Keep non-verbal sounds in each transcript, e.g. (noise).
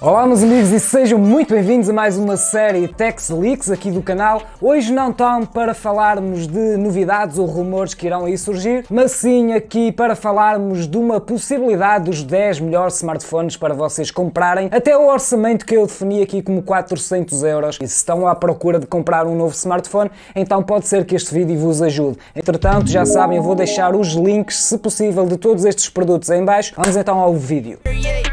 Olá meus amigos e sejam muito bem-vindos a mais uma série Tex Leaks aqui do canal. Hoje não estão para falarmos de novidades ou rumores que irão aí surgir, mas sim aqui para falarmos de uma possibilidade dos 10 melhores smartphones para vocês comprarem, até o orçamento que eu defini aqui como 400 euros. E se estão à procura de comprar um novo smartphone, então pode ser que este vídeo vos ajude. Entretanto, já sabem, eu vou deixar os links, se possível, de todos estes produtos em baixo. Vamos então ao vídeo. Yeah.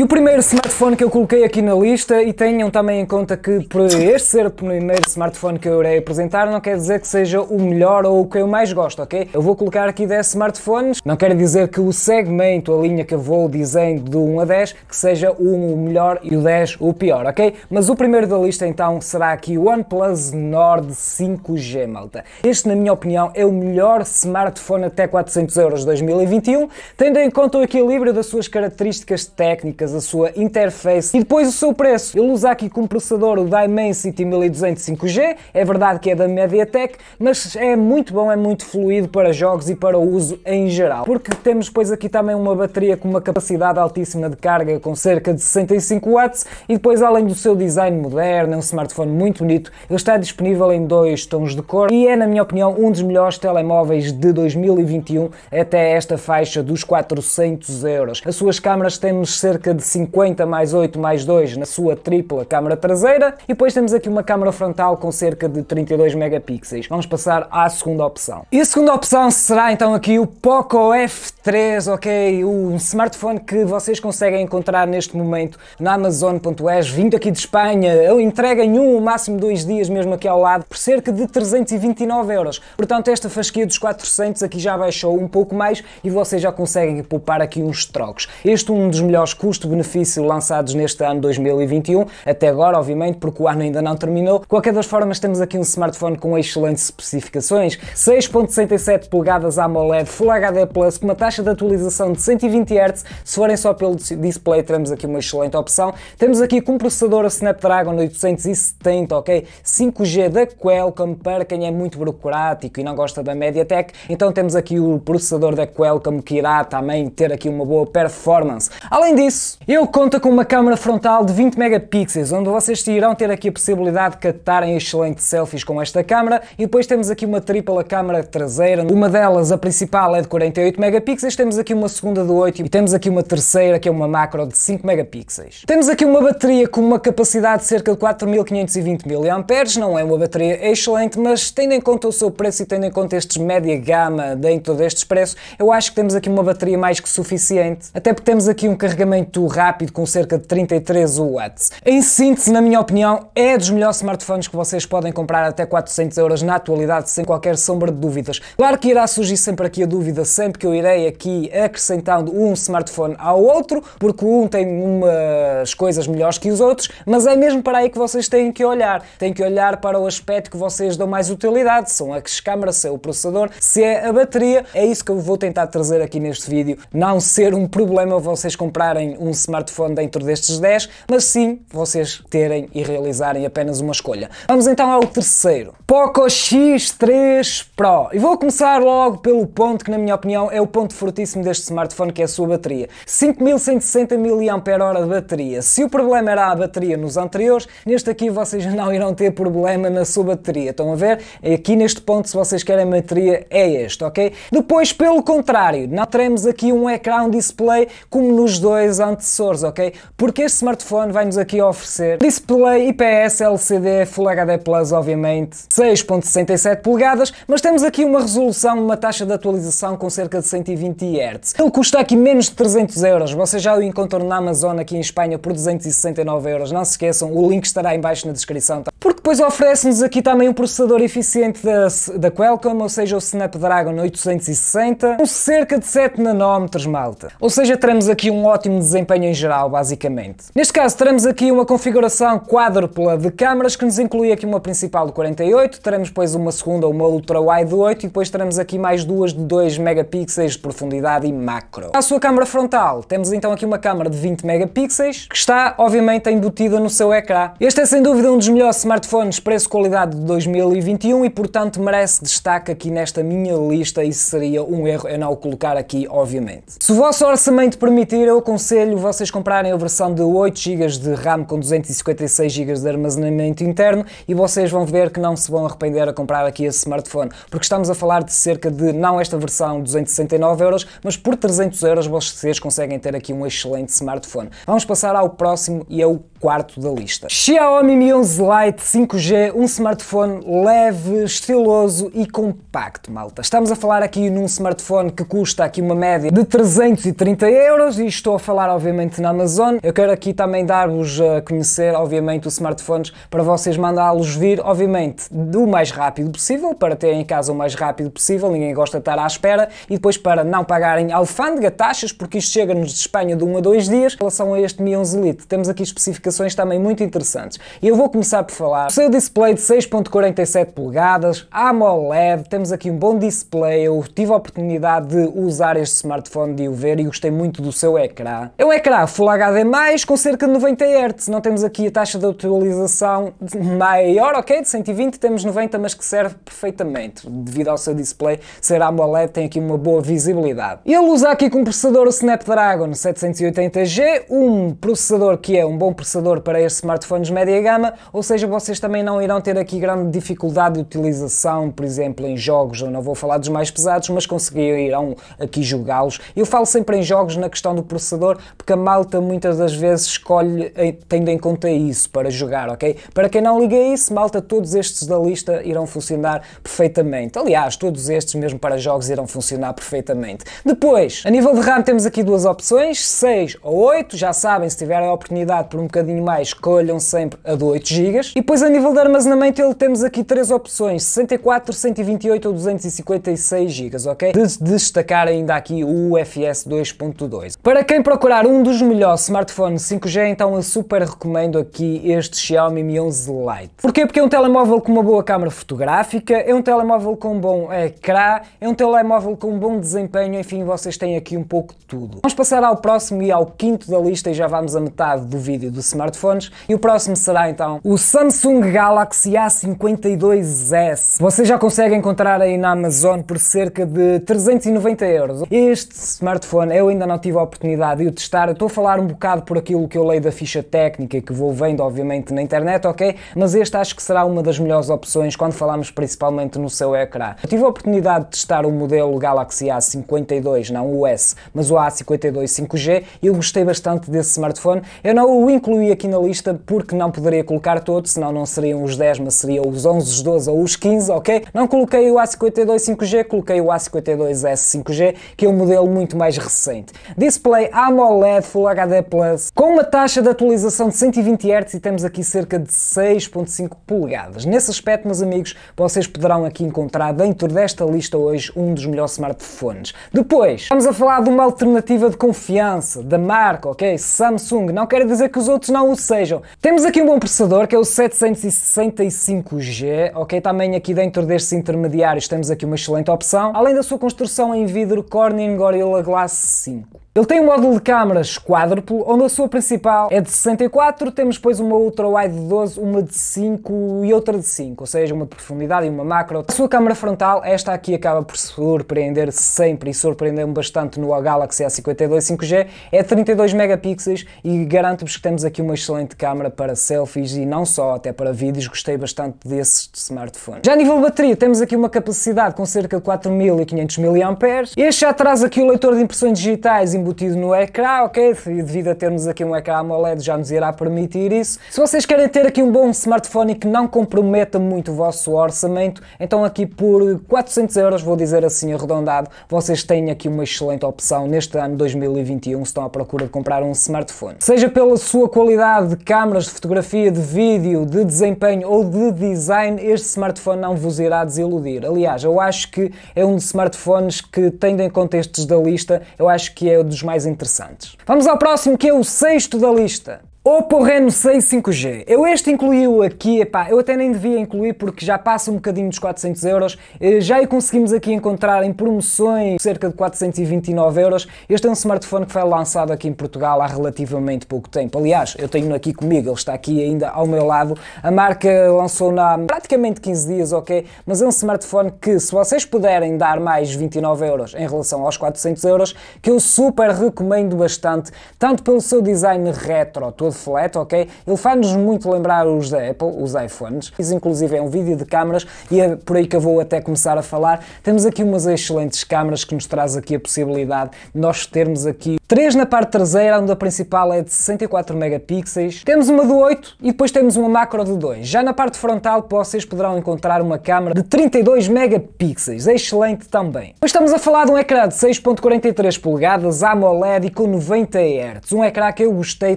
E o primeiro smartphone que eu coloquei aqui na lista, e tenham também em conta que por este ser o primeiro smartphone que eu irei apresentar, não quer dizer que seja o melhor ou o que eu mais gosto, ok? Eu vou colocar aqui 10 smartphones, não quer dizer que o segmento, a linha que eu vou dizendo de 1 a 10, que seja um o melhor e o 10 o pior, ok? Mas o primeiro da lista então será aqui o OnePlus Nord 5G, malta. Este, na minha opinião, é o melhor smartphone até 400 euros de 2021, tendo em conta o equilíbrio das suas características técnicas a sua interface e depois o seu preço. Ele usa aqui como processador o Dimensity 1200 5G, é verdade que é da MediaTek, mas é muito bom, é muito fluido para jogos e para o uso em geral. Porque temos depois aqui também uma bateria com uma capacidade altíssima de carga com cerca de 65 watts e depois além do seu design moderno, é um smartphone muito bonito, ele está disponível em dois tons de cor e é na minha opinião um dos melhores telemóveis de 2021 até esta faixa dos 400 euros. As suas câmaras temos cerca de de 50 mais 8 mais 2 na sua tripla câmara traseira e depois temos aqui uma câmara frontal com cerca de 32 megapixels. Vamos passar à segunda opção. E a segunda opção será então aqui o Poco F3, ok? Um smartphone que vocês conseguem encontrar neste momento na Amazon.es, vindo aqui de Espanha, eu entrego em um, máximo dois dias mesmo aqui ao lado, por cerca de 329 euros. Portanto, esta fasquia dos 400 aqui já baixou um pouco mais e vocês já conseguem poupar aqui uns trocos. Este é um dos melhores custos custo-benefício lançados neste ano 2021, até agora, obviamente, porque o ano ainda não terminou. Qualquer das formas, temos aqui um smartphone com excelentes especificações: 6.67 polegadas AMOLED Full HD Plus com uma taxa de atualização de 120 Hz. Se forem só pelo display, teremos aqui uma excelente opção. Temos aqui com processador Snapdragon 870, ok? 5G da Qualcomm para quem é muito burocrático e não gosta da MediaTek. Então temos aqui o processador da Qualcomm que irá também ter aqui uma boa performance. Além disso, ele conta com uma câmera frontal de 20 megapixels, onde vocês irão ter aqui a possibilidade de captarem excelentes selfies com esta câmera e depois temos aqui uma tripla câmera traseira, uma delas, a principal, é de 48 megapixels, temos aqui uma segunda de 8 e temos aqui uma terceira que é uma macro de 5 megapixels. Temos aqui uma bateria com uma capacidade de cerca de 4520 mAh, não é uma bateria excelente, mas tendo em conta o seu preço e tendo em conta estes média gama dentro destes preços, eu acho que temos aqui uma bateria mais que suficiente, até porque temos aqui um carregamento rápido com cerca de 33 watts. Em síntese, na minha opinião, é dos melhores smartphones que vocês podem comprar até 400 euros na atualidade sem qualquer sombra de dúvidas. Claro que irá surgir sempre aqui a dúvida, sempre que eu irei aqui acrescentando um smartphone ao outro, porque um tem umas coisas melhores que os outros, mas é mesmo para aí que vocês têm que olhar. Têm que olhar para o aspecto que vocês dão mais utilidade, são as câmaras, se é o processador, se é a bateria. É isso que eu vou tentar trazer aqui neste vídeo. Não ser um problema vocês comprarem um smartphone dentro destes 10, mas sim vocês terem e realizarem apenas uma escolha. Vamos então ao terceiro, Poco X3 Pro. E vou começar logo pelo ponto que, na minha opinião, é o ponto fortíssimo deste smartphone, que é a sua bateria. 5160 mAh de bateria. Se o problema era a bateria nos anteriores, neste aqui vocês (laughs) não irão ter problema na sua bateria. Estão a ver? É aqui neste ponto, se vocês querem a bateria, é este, ok? Depois, pelo contrário, não teremos aqui um ecrã, um display, como nos dois anteriores processadores, ok? Porque este smartphone vai-nos aqui oferecer display IPS LCD Full HD Plus, obviamente, 6.67 polegadas, mas temos aqui uma resolução, uma taxa de atualização com cerca de 120 Hz. Ele custa aqui menos de 300 euros, vocês já o encontram na Amazon aqui em Espanha por 269 euros, não se esqueçam, o link estará em baixo na descrição. Tá? Porque depois oferece-nos aqui também um processador eficiente da, da Qualcomm, ou seja, o Snapdragon 860, com cerca de 7 nanómetros, malta. Ou seja, teremos aqui um ótimo desempenho em geral, basicamente. Neste caso, teremos aqui uma configuração quádrupla de câmaras que nos inclui aqui uma principal de 48, teremos depois uma segunda, uma ultra-wide de 8 e depois teremos aqui mais duas de 2 megapixels de profundidade e macro. A sua câmara frontal, temos então aqui uma câmara de 20 megapixels que está, obviamente, embutida no seu ecrã. Este é sem dúvida um dos melhores smartphones preço-qualidade de 2021 e, portanto, merece destaque aqui nesta minha lista e seria um erro eu não o colocar aqui, obviamente. Se o vosso orçamento permitir, eu aconselho vocês comprarem a versão de 8 GB de RAM com 256 GB de armazenamento interno e vocês vão ver que não se vão arrepender a comprar aqui esse smartphone, porque estamos a falar de cerca de, não esta versão, 269 euros, mas por 300 euros vocês conseguem ter aqui um excelente smartphone. Vamos passar ao próximo e é o quarto da lista. Xiaomi Mi 11 Lite 5G, um smartphone leve, estiloso e compacto, malta. Estamos a falar aqui num smartphone que custa aqui uma média de 330 euros e estou a falar obviamente na Amazon. Eu quero aqui também dar-vos a conhecer obviamente os smartphones para vocês mandá-los vir, obviamente, do mais rápido possível, para terem em casa o mais rápido possível, ninguém gosta de estar à espera, e depois para não pagarem alfândega, taxas, porque isto chega-nos de Espanha de um a dois dias. Em relação a este Mi 11 Lite, temos aqui especificações especificações também muito interessantes. E eu vou começar por falar do seu display de 6.47 polegadas, AMOLED, temos aqui um bom display, eu tive a oportunidade de usar este smartphone, de o ver e gostei muito do seu ecrã. É um ecrã Full HD+, com cerca de 90 Hz, não temos aqui a taxa de atualização maior, ok, de 120, temos 90, mas que serve perfeitamente, devido ao seu display ser AMOLED, tem aqui uma boa visibilidade. Ele usa aqui com um processador Snapdragon 780G, um processador que é um bom processador processador para estes smartphones média gama, ou seja, vocês também não irão ter aqui grande dificuldade de utilização, por exemplo, em jogos, eu não vou falar dos mais pesados, mas conseguirão aqui jogá-los. Eu falo sempre em jogos na questão do processador, porque a malta muitas das vezes escolhe eh, tendo em conta isso para jogar, ok? Para quem não liga isso, malta, todos estes da lista irão funcionar perfeitamente. Aliás, todos estes mesmo para jogos irão funcionar perfeitamente. Depois, a nível de RAM temos aqui duas opções, 6 ou 8, já sabem, se tiverem a oportunidade por um bocadinho bocadinho mais, escolham sempre a do 8 GB. E depois a nível de armazenamento ele temos aqui três opções, 64, 128 ou 256 GB, ok? De destacar ainda aqui o UFS 2.2. Para quem procurar um dos melhores smartphones 5G, então eu super recomendo aqui este Xiaomi Mi 11 Lite. Porquê? Porque é um telemóvel com uma boa câmara fotográfica, é um telemóvel com um bom ecrã, é um telemóvel com um bom desempenho, enfim, vocês têm aqui um pouco de tudo. Vamos passar ao próximo e ao quinto da lista e já vamos a metade do vídeo do semana smartphones e o próximo será então o Samsung Galaxy A52s. Você já consegue encontrar aí na Amazon por cerca de 390 euros. Este smartphone eu ainda não tive a oportunidade de o testar, eu estou a falar um bocado por aquilo que eu leio da ficha técnica que vou vendo obviamente na internet, ok? Mas este acho que será uma das melhores opções quando falamos principalmente no seu ecrã. Eu tive a oportunidade de testar o modelo Galaxy A52, não o S, mas o A52 5G e eu gostei bastante desse smartphone. Eu não o incluí aqui na lista porque não poderia colocar todos, senão não seriam os 10, mas seriam os 11, os 12 ou os 15, ok? Não coloquei o A52 5G, coloquei o A52S 5G, que é um modelo muito mais recente. Display AMOLED Full HD Plus, com uma taxa de atualização de 120 Hz e temos aqui cerca de 6.5 polegadas. Nesse aspecto, meus amigos, vocês poderão aqui encontrar dentro desta lista hoje um dos melhores smartphones. Depois, vamos a falar de uma alternativa de confiança da marca, ok? Samsung. Não quer dizer que os outros não não o sejam. Temos aqui um bom processador que é o 765G, ok? Também aqui dentro destes intermediários temos aqui uma excelente opção, além da sua construção em vidro Corning Gorilla Glass 5. Ele tem um módulo de câmaras quádruplo, onde a sua principal é de 64, temos depois uma ultra-wide de 12, uma de 5 e outra de 5, ou seja, uma de profundidade e uma macro. A sua câmara frontal, esta aqui acaba por surpreender sempre e surpreendeu-me bastante no Galaxy A52 5G, é 32 megapixels e garanto-vos que temos aqui uma excelente câmara para selfies e não só, até para vídeos, gostei bastante desse smartphone. Já a nível de bateria, temos aqui uma capacidade com cerca de 4500 mAh, este já traz aqui o leitor de impressões digitais e embutido no ecrã, ok? E devido a termos aqui um ecrã AMOLED já nos irá permitir isso. Se vocês querem ter aqui um bom smartphone que não comprometa muito o vosso orçamento, então aqui por 400 euros, vou dizer assim arredondado, vocês têm aqui uma excelente opção neste ano 2021 se estão à procura de comprar um smartphone. Seja pela sua qualidade de câmaras, de fotografia, de vídeo, de desempenho ou de design, este smartphone não vos irá desiludir. Aliás, eu acho que é um dos smartphones que, tendo em conta estes da lista, eu acho que é dos mais interessantes. Vamos ao próximo, que é o sexto da lista. Oppo Reno 6 5G. Eu este incluí-o aqui, epá, eu até nem devia incluir porque já passa um bocadinho dos 400 euros. Eh, já o conseguimos aqui encontrar em promoções cerca de 429 euros. Este é um smartphone que foi lançado aqui em Portugal há relativamente pouco tempo. Aliás, eu tenho aqui comigo, ele está aqui ainda ao meu lado. A marca lançou na há praticamente 15 dias, ok? Mas é um smartphone que se vocês puderem dar mais 29 euros em relação aos 400 euros, que eu super recomendo bastante, tanto pelo seu design retro, todo teclado flat, ok? Ele faz-nos muito lembrar os da Apple, os iPhones. Isso inclusive é um vídeo de câmaras e é por aí que eu vou até começar a falar. Temos aqui umas excelentes câmaras que nos traz aqui a possibilidade de nós termos aqui 3 na parte traseira, onde a principal é de 64 megapixels. Temos uma de 8 e depois temos uma macro de 2. Já na parte frontal vocês poderão encontrar uma câmera de 32 megapixels, excelente também. Pois estamos a falar de um ecrã de 6.43 polegadas AMOLED e com 90 Hz. Um ecrã que eu gostei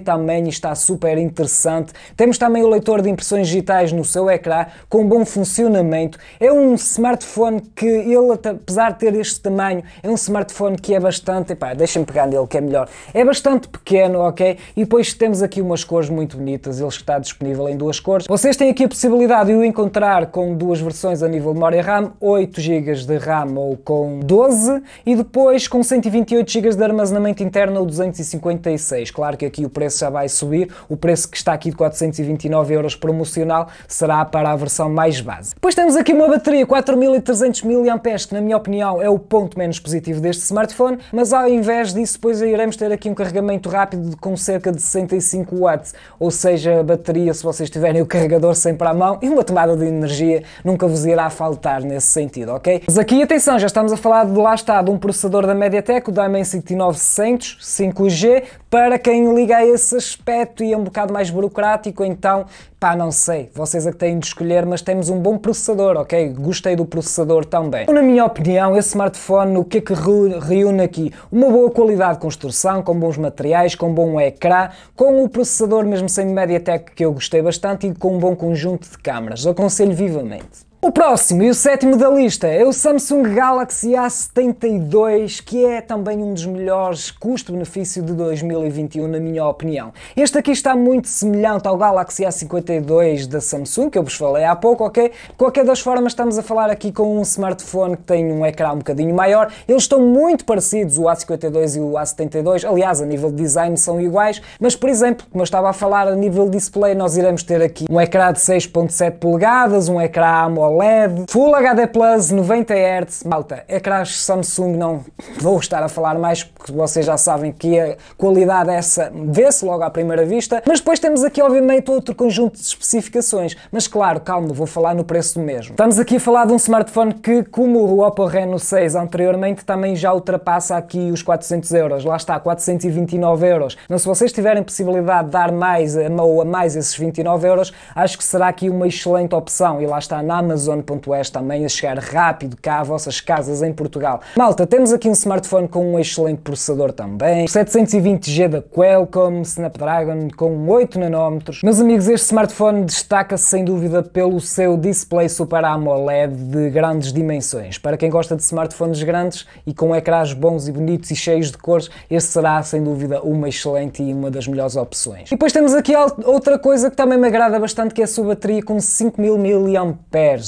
também e está super interessante. Temos também o leitor de impressões digitais no seu ecrã com bom funcionamento. É um smartphone que ele, apesar de ter este tamanho, é um smartphone que é bastante... Deixem-me pegar nele que é melhor. É bastante pequeno, ok? E depois temos aqui umas cores muito bonitas, ele está disponível em duas cores. Vocês têm aqui a possibilidade de o encontrar com duas versões a nível de memória RAM, 8 GB de RAM ou com 12 e depois com 128 GB de armazenamento interno ou 256. Claro que aqui o preço já vai subir, o preço que está aqui de 429 euros promocional será para a versão mais base. Depois temos aqui uma bateria 4300 mAh que na minha opinião é o ponto menos positivo deste smartphone, mas ao invés disso depois aí iremos ter aqui um carregamento rápido com cerca de 65 watts, ou seja, a bateria, se vocês tiverem o carregador sempre à mão e uma tomada de energia nunca vos irá faltar nesse sentido, ok? Mas aqui, atenção, já estamos a falar de lá está, de um processador da MediaTek, o Dimensity 900 5G, para quem liga a esse aspecto e é um bocado mais burocrático, então pá, não sei, vocês é que têm de escolher, mas temos um bom processador, ok? Gostei do processador também. Então, na minha opinião, esse smartphone, o que é que reúne aqui? Uma boa qualidade construída construção, com bons materiais, com bom ecrã, com o processador mesmo sem Mediatek que eu gostei bastante e com um bom conjunto de câmaras. Aconselho vivamente. O próximo e o sétimo da lista é o Samsung Galaxy A72, que é também um dos melhores custo-benefício de 2021, na minha opinião. Este aqui está muito semelhante ao Galaxy A52 da Samsung, que eu vos falei há pouco, ok? Qualquer das formas, estamos a falar aqui com um smartphone que tem um ecrã um bocadinho maior. Eles estão muito parecidos, o A52 e o A72. Aliás, a nível de design são iguais, mas, por exemplo, como eu estava a falar, a nível de display, nós iremos ter aqui um ecrã de 6.7 polegadas, um ecrã AMOLED OLED, Full HD Plus 90 Hz. Malta, é crash Samsung não vou estar a falar mais porque vocês já sabem que a qualidade é essa vê-se logo à primeira vista. Mas depois temos aqui obviamente outro conjunto de especificações. Mas claro, calma, vou falar no preço do mesmo. Estamos aqui a falar de um smartphone que, como o Oppo Reno 6 anteriormente, também já ultrapassa aqui os 400 euros. Lá está, 429 euros. Mas então, se vocês tiverem possibilidade de dar mais ou a mais esses 29 euros, acho que será aqui uma excelente opção. E lá está, na Amazon Amazon.es também a chegar rápido cá a vossas casas em Portugal. Malta, temos aqui um smartphone com um excelente processador também, 720G da Qualcomm, Snapdragon com 8 nanómetros. Meus amigos, este smartphone destaca-se sem dúvida pelo seu display Super AMOLED de grandes dimensões. Para quem gosta de smartphones grandes e com ecrãs bons e bonitos e cheios de cores, este será sem dúvida uma excelente e uma das melhores opções. E depois temos aqui outra coisa que também me agrada bastante, que é a sua bateria com 5000 mAh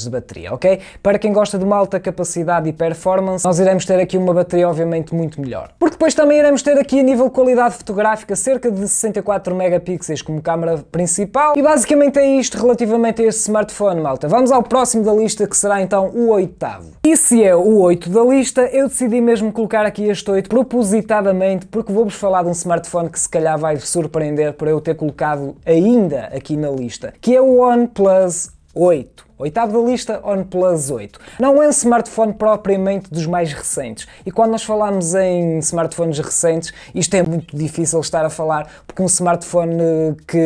de bateria, ok? Para quem gosta de uma alta capacidade e performance, nós iremos ter aqui uma bateria obviamente muito melhor. Porque depois também iremos ter aqui a nível de qualidade fotográfica cerca de 64 megapixels como câmara principal e basicamente é isto relativamente a este smartphone, malta. Vamos ao próximo da lista que será então o oitavo. E se é o oito da lista, eu decidi mesmo colocar aqui este oito propositadamente porque vou-vos falar de um smartphone que se calhar vai surpreender por eu ter colocado ainda aqui na lista, que é o OnePlus 8. Oitavo da lista, OnePlus 8. Não é um smartphone propriamente dos mais recentes. E quando nós falamos em smartphones recentes, isto é muito difícil estar a falar, porque um smartphone que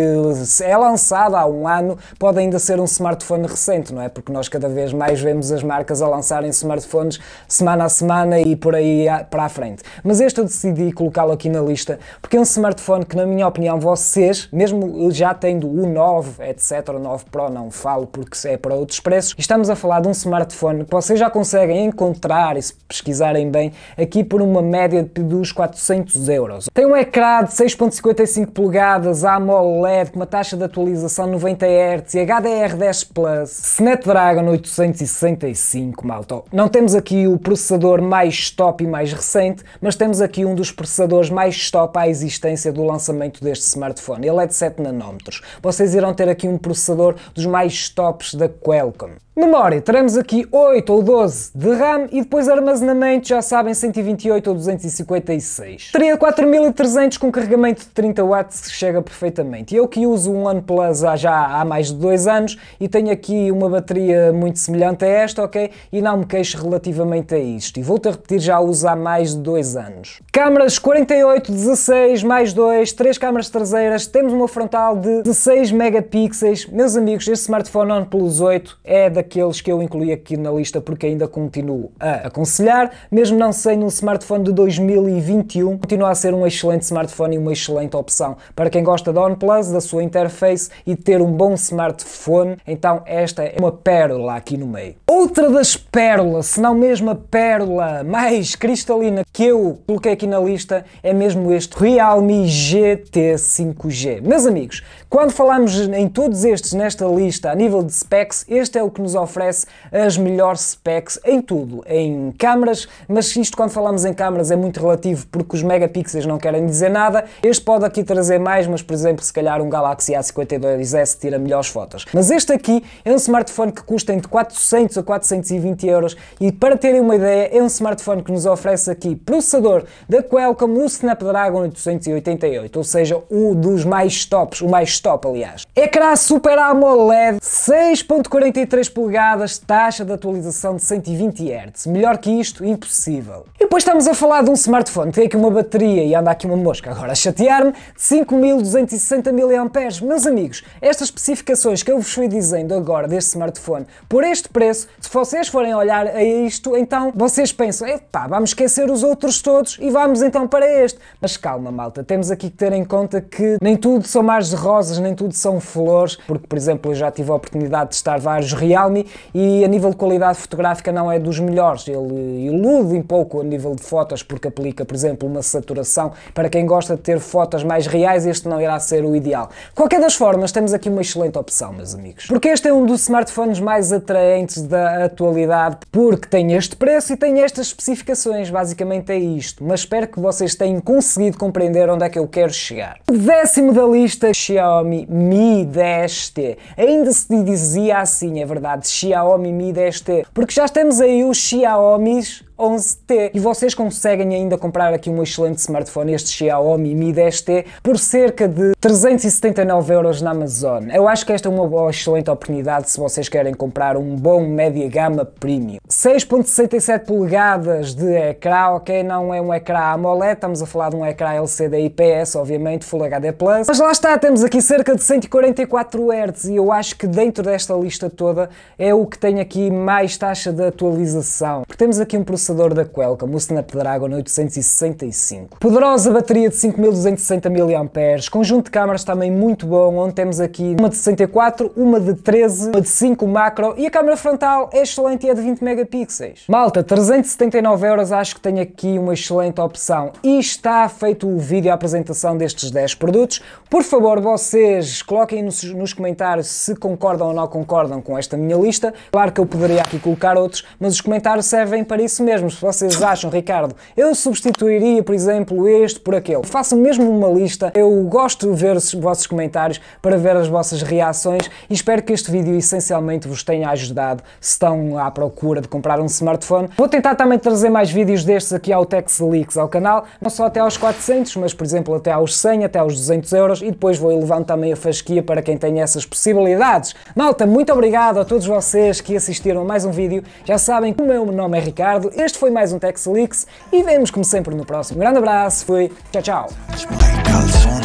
é lançado há um ano pode ainda ser um smartphone recente, não é? Porque nós cada vez mais vemos as marcas a lançarem smartphones semana a semana e por aí para a frente. Mas este eu decidi colocá-lo aqui na lista, porque é um smartphone que, na minha opinião, vocês, mesmo já tendo o 9, etc., o 9 Pro, não falo porque é para outros preços. E estamos a falar de um smartphone que vocês já conseguem encontrar, e se pesquisarem bem, aqui por uma média dos 400 euros. Tem um ecrã de 6.55 polegadas, AMOLED, com uma taxa de atualização 90 Hz e HDR10 Plus, Snapdragon 865, malta. Não temos aqui o processador mais top e mais recente, mas temos aqui um dos processadores mais top à existência do lançamento deste smartphone. Ele é de 7 nanómetros. Vocês irão ter aqui um processador dos mais tops da welcome. Memória, teremos aqui 8 ou 12 de RAM e depois armazenamento, já sabem, 128 ou 256. Teria 4300 com carregamento de 30 watts que chega perfeitamente. Eu que uso um OnePlus há já há mais de 2 anos e tenho aqui uma bateria muito semelhante a esta, ok? E não me queixo relativamente a isto. E volto a repetir, já uso há mais de 2 anos. Câmaras 48, 16, mais 2, 3 câmaras traseiras, temos uma frontal de 16 megapixels. Meus amigos, este smartphone OnePlus 8 é da daqueles que eu incluí aqui na lista porque ainda continuo a aconselhar, mesmo não sendo um smartphone de 2021, continua a ser um excelente smartphone e uma excelente opção. Para quem gosta da OnePlus, da sua interface e ter um bom smartphone, então esta é uma pérola aqui no meio. Outra das pérolas, se não mesmo a pérola mais cristalina que eu coloquei aqui na lista, é mesmo este Realme GT 5G. Meus amigos, quando falamos em todos estes nesta lista a nível de specs, este é o que nos vos oferece as melhores specs em tudo, em câmaras, mas isto quando falamos em câmaras é muito relativo porque os megapixels não querem dizer nada. Este pode aqui trazer mais, mas por exemplo, se calhar um Galaxy A52s tira melhores fotos. Mas este aqui é um smartphone que custa entre 400 a 420 euros e para terem uma ideia, é um smartphone que nos oferece aqui processador da Qualcomm, o Snapdragon 888, ou seja, um dos mais tops, o mais top aliás. Ecrã Super AMOLED 6.43 polegadas, taxa de atualização de 120 Hz. Melhor que isto, impossível. E depois estamos a falar de um smartphone que tem aqui uma bateria e anda aqui uma mosca agora a chatear-me, de 5260 mAh. Meus amigos, estas especificações que eu vos fui dizendo agora deste smartphone, por este preço, se vocês forem olhar a isto, então vocês pensam, epá, vamos esquecer os outros todos e vamos então para este. Mas calma, malta, temos aqui que ter em conta que nem tudo são mares de rosas, nem tudo são flores, porque, por exemplo, eu já tive a oportunidade de estar vários real Sony e a nível de qualidade fotográfica não é dos melhores. Ele ilude um pouco a nível de fotos porque aplica, por exemplo, uma saturação. Para quem gosta de ter fotos mais reais, este não irá ser o ideal. Qualquer das formas, temos aqui uma excelente opção, meus amigos. Porque este é um dos smartphones mais atraentes da atualidade porque tem este preço e tem estas especificações. Basicamente é isto. Mas espero que vocês tenham conseguido compreender onde é que eu quero chegar. O décimo da lista, é Xiaomi Mi 10T. Ainda se dizia assim, é verdade Xiaomi Mi 10T, porque já estamos aí os Xiaomis 11T. E vocês conseguem ainda comprar aqui um excelente smartphone, este Xiaomi Mi 10T, por cerca de 379 euros na Amazon. Eu acho que esta é uma boa, excelente oportunidade se vocês querem comprar um bom média gama premium. 6.67 polegadas de ecrã, ok? Não é um ecrã AMOLED, estamos a falar de um ecrã LCD IPS, obviamente, Full HD+. Plus. Mas lá está, temos aqui cerca de 144 Hz e eu acho que dentro desta lista toda é o que tem aqui mais taxa de atualização. Porque temos aqui um processador processador da Qualcomm, o Snapdragon 865. Poderosa bateria de 5260 mAh, conjunto de câmaras também muito bom, onde temos aqui uma de 64, uma de 13, uma de 5 macro e a câmera frontal é excelente e é de 20 megapixels. Malta, 379 euros acho que tenho aqui uma excelente opção e está feito o vídeo a apresentação destes 10 produtos. Por favor, vocês coloquem nos, nos comentários se concordam ou não concordam com esta minha lista. Claro que eu poderia aqui colocar outros, mas os comentários servem para isso mesmo mesmo se vocês acham, Ricardo, eu substituiria, por exemplo, este por aquele. Façam mesmo uma lista. Eu gosto de ver os vossos comentários para ver as vossas reações e espero que este vídeo essencialmente vos tenha ajudado se estão à procura de comprar um smartphone. Vou tentar também trazer mais vídeos destes aqui ao TechSleaks, ao canal, não só até aos 400, mas por exemplo até aos 100, até aos 200 euros e depois vou elevando também a fasquia para quem tem essas possibilidades. Malta, muito obrigado a todos vocês que assistiram a mais um vídeo. Já sabem que o meu nome é Ricardo este foi mais um TechSleaks e vemos como sempre no próximo. Um grande abraço, fui, tchau, tchau.